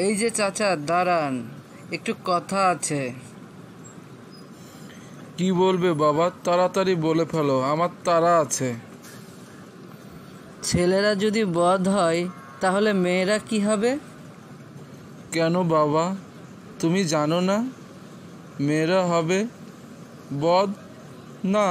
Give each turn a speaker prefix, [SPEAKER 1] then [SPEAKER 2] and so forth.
[SPEAKER 1] এই যে চাচা দাঁড়ান একটু কথা আছে
[SPEAKER 2] কি বলবে বাবা তাড়াতাড়ি বলে ফেলো আমার তারা আছে
[SPEAKER 3] ছেলেরা যদি বধ হয় তাহলে মেয়েরা কি হবে
[SPEAKER 4] কেন বাবা তুমি জানো না মেয়েরা হবে বধ না